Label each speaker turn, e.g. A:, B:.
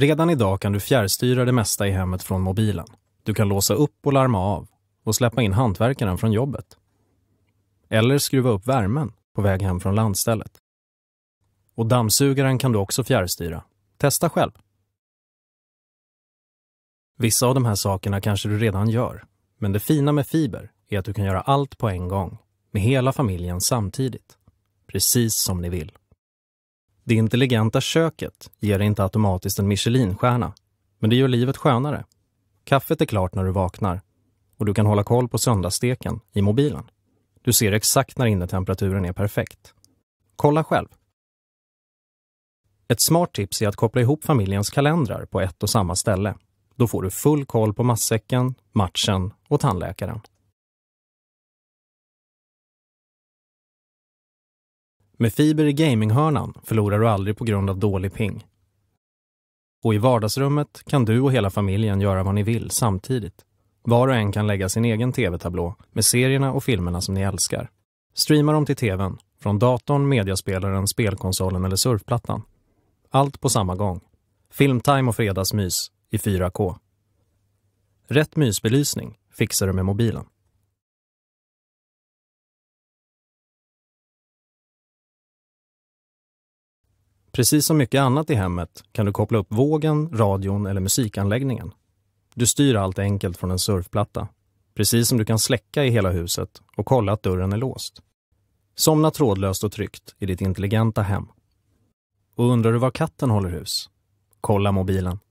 A: Redan idag kan du fjärrstyra det mesta i hemmet från mobilen. Du kan låsa upp och larma av och släppa in hantverkaren från jobbet. Eller skruva upp värmen på väg hem från landstället. Och dammsugaren kan du också fjärrstyra. Testa själv! Vissa av de här sakerna kanske du redan gör, men det fina med fiber är att du kan göra allt på en gång, med hela familjen samtidigt. Precis som ni vill. Det intelligenta köket ger inte automatiskt en Michelinstjärna, men det gör livet skönare. Kaffet är klart när du vaknar och du kan hålla koll på söndagssteken i mobilen. Du ser exakt när innetemperaturen är perfekt. Kolla själv. Ett smart tips är att koppla ihop familjens kalendrar på ett och samma ställe. Då får du full koll på matsäcken, matchen och
B: tandläkaren.
A: Med fiber i gaminghörnan förlorar du aldrig på grund av dålig ping. Och i vardagsrummet kan du och hela familjen göra vad ni vill samtidigt. Var och en kan lägga sin egen tv-tablå med serierna och filmerna som ni älskar. Streama dem till tvn, från datorn, mediaspelaren, spelkonsolen eller surfplattan. Allt på samma gång. Filmtime och fredagsmys i 4K. Rätt mysbelysning fixar du med mobilen. Precis som mycket annat i hemmet kan du koppla upp vågen, radion eller musikanläggningen. Du styr allt enkelt från en surfplatta. Precis som du kan släcka i hela huset och kolla att dörren är låst. Somna trådlöst och tryggt i ditt intelligenta hem. Och undrar du var katten håller hus? Kolla
B: mobilen.